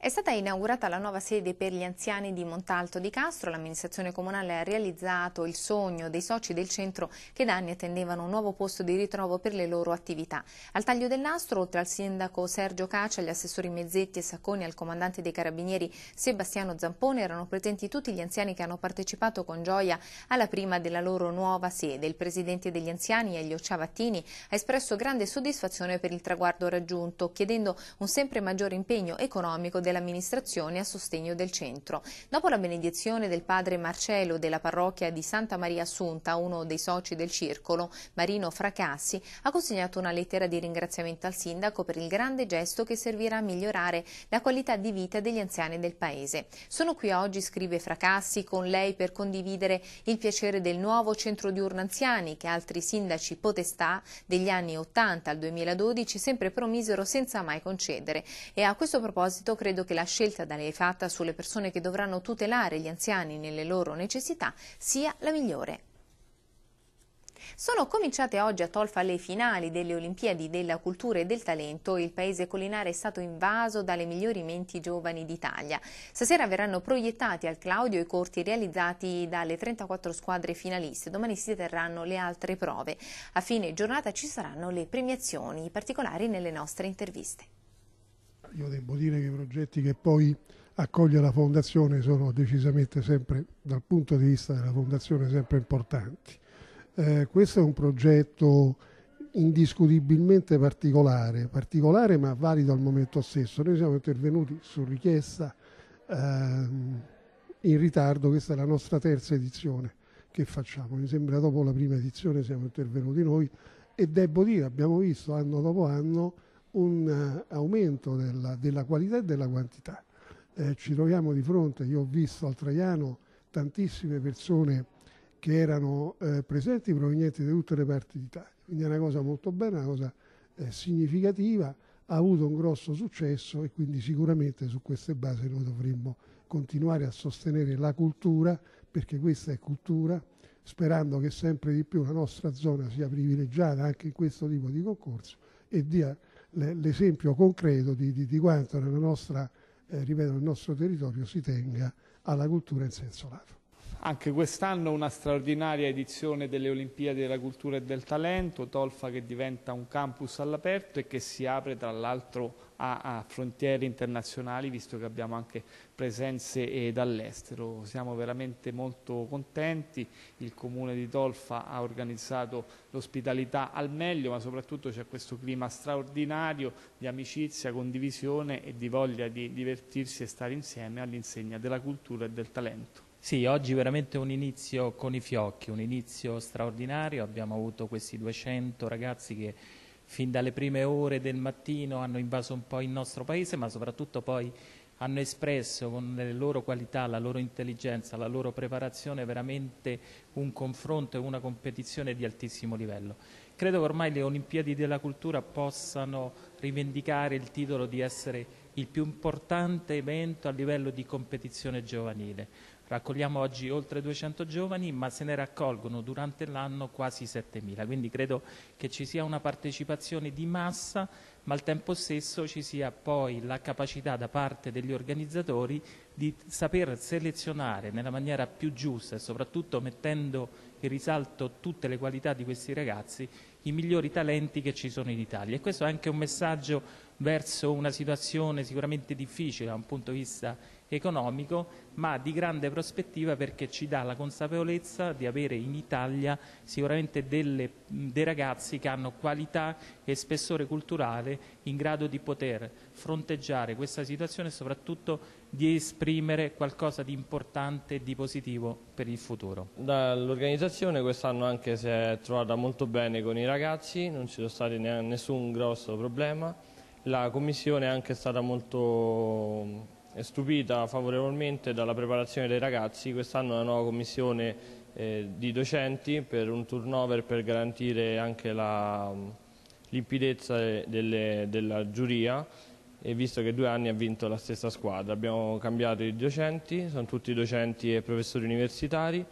È stata inaugurata la nuova sede per gli anziani di Montalto di Castro, l'amministrazione comunale ha realizzato il sogno dei soci del centro che da anni attendevano un nuovo posto di ritrovo per le loro attività. Al taglio del nastro, oltre al sindaco Sergio Caccia, agli assessori Mezzetti e Sacconi, al comandante dei carabinieri Sebastiano Zampone, erano presenti tutti gli anziani che hanno partecipato con gioia alla prima della loro nuova sede. Il presidente degli anziani, Elio Ciavattini, ha espresso grande soddisfazione per il traguardo raggiunto, chiedendo un sempre maggiore impegno economico dell'amministrazione a sostegno del centro. Dopo la benedizione del padre Marcello della parrocchia di Santa Maria Assunta, uno dei soci del circolo, Marino Fracassi, ha consegnato una lettera di ringraziamento al sindaco per il grande gesto che servirà a migliorare la qualità di vita degli anziani del paese. Sono qui oggi, scrive Fracassi, con lei per condividere il piacere del nuovo centro diurno anziani che altri sindaci potestà degli anni 80 al 2012 sempre promisero senza mai concedere. E a questo proposito credo credo che la scelta da lei fatta sulle persone che dovranno tutelare gli anziani nelle loro necessità sia la migliore. Sono cominciate oggi a Tolfa le finali delle Olimpiadi della cultura e del talento. Il paese collinare è stato invaso dalle migliori menti giovani d'Italia. Stasera verranno proiettati al Claudio i corti realizzati dalle 34 squadre finaliste. Domani si terranno le altre prove. A fine giornata ci saranno le premiazioni, i particolari nelle nostre interviste. Io devo dire che i progetti che poi accoglie la Fondazione sono decisamente sempre, dal punto di vista della Fondazione, sempre importanti. Eh, questo è un progetto indiscutibilmente particolare, particolare ma valido al momento stesso. Noi siamo intervenuti su richiesta ehm, in ritardo, questa è la nostra terza edizione che facciamo, mi sembra dopo la prima edizione siamo intervenuti noi e devo dire, abbiamo visto anno dopo anno un eh, aumento della, della qualità e della quantità. Eh, ci troviamo di fronte, io ho visto al Traiano tantissime persone che erano eh, presenti provenienti da tutte le parti d'Italia, quindi è una cosa molto bella, una cosa eh, significativa, ha avuto un grosso successo e quindi sicuramente su queste basi noi dovremmo continuare a sostenere la cultura, perché questa è cultura, sperando che sempre di più la nostra zona sia privilegiata anche in questo tipo di concorso e dia l'esempio concreto di, di, di quanto nella nostra, eh, ripeto, nel nostro territorio si tenga alla cultura in senso lato. Anche quest'anno una straordinaria edizione delle Olimpiadi della Cultura e del Talento, Tolfa che diventa un campus all'aperto e che si apre tra l'altro a, a, frontiere internazionali visto che abbiamo anche presenze eh, dall'estero. Siamo veramente molto contenti, il comune di Tolfa ha organizzato l'ospitalità al meglio ma soprattutto c'è questo clima straordinario di amicizia, condivisione e di voglia di divertirsi e stare insieme all'insegna della cultura e del talento. Sì, oggi veramente un inizio con i fiocchi, un inizio straordinario, abbiamo avuto questi 200 ragazzi che fin dalle prime ore del mattino hanno invaso un po' il nostro paese, ma soprattutto poi hanno espresso con le loro qualità, la loro intelligenza, la loro preparazione veramente un confronto e una competizione di altissimo livello. Credo che ormai le Olimpiadi della cultura possano rivendicare il titolo di essere il più importante evento a livello di competizione giovanile. Raccogliamo oggi oltre 200 giovani, ma se ne raccolgono durante l'anno quasi 7.000, quindi credo che ci sia una partecipazione di massa, ma al tempo stesso ci sia poi la capacità da parte degli organizzatori di saper selezionare nella maniera più giusta e soprattutto mettendo in risalto tutte le qualità di questi ragazzi, i migliori talenti che ci sono in Italia. E questo è anche un messaggio verso una situazione sicuramente difficile da un punto di vista economico, ma di grande prospettiva perché ci dà la consapevolezza di avere in Italia sicuramente delle, dei ragazzi che hanno qualità e spessore culturale in grado di poter fronteggiare questa situazione e soprattutto di esprimere imprimere qualcosa di importante e di positivo per il futuro. L'organizzazione quest'anno anche si è trovata molto bene con i ragazzi, non ci sono stati nessun grosso problema. La commissione è anche stata molto stupita favorevolmente dalla preparazione dei ragazzi. Quest'anno una nuova commissione eh, di docenti per un turnover per garantire anche la limpidezza eh, delle, della giuria e visto che due anni ha vinto la stessa squadra. Abbiamo cambiato i docenti, sono tutti docenti e professori universitari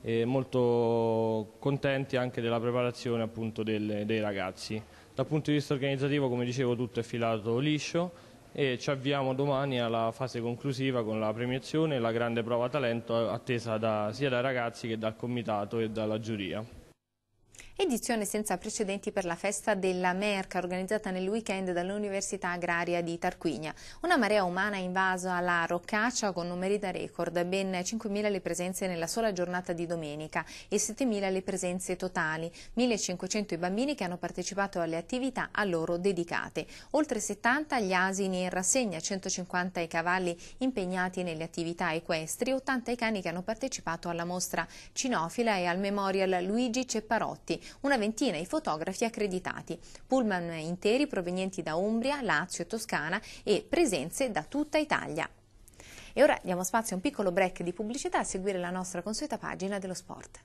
e molto contenti anche della preparazione appunto, del, dei ragazzi. Dal punto di vista organizzativo, come dicevo, tutto è filato liscio e ci avviamo domani alla fase conclusiva con la premiazione e la grande prova talento attesa da, sia dai ragazzi che dal comitato e dalla giuria. Edizione senza precedenti per la festa della Merca organizzata nel weekend dall'Università Agraria di Tarquinia. Una marea umana invaso alla Roccaccia con numeri da record, ben 5.000 le presenze nella sola giornata di domenica e 7.000 le presenze totali, 1.500 i bambini che hanno partecipato alle attività a loro dedicate, oltre 70 gli asini in rassegna, 150 i cavalli impegnati nelle attività equestri, 80 i cani che hanno partecipato alla mostra cinofila e al memorial Luigi Cepparotti una ventina i fotografi accreditati, pullman interi provenienti da Umbria, Lazio, e Toscana e presenze da tutta Italia. E ora diamo spazio a un piccolo break di pubblicità a seguire la nostra consueta pagina dello sport.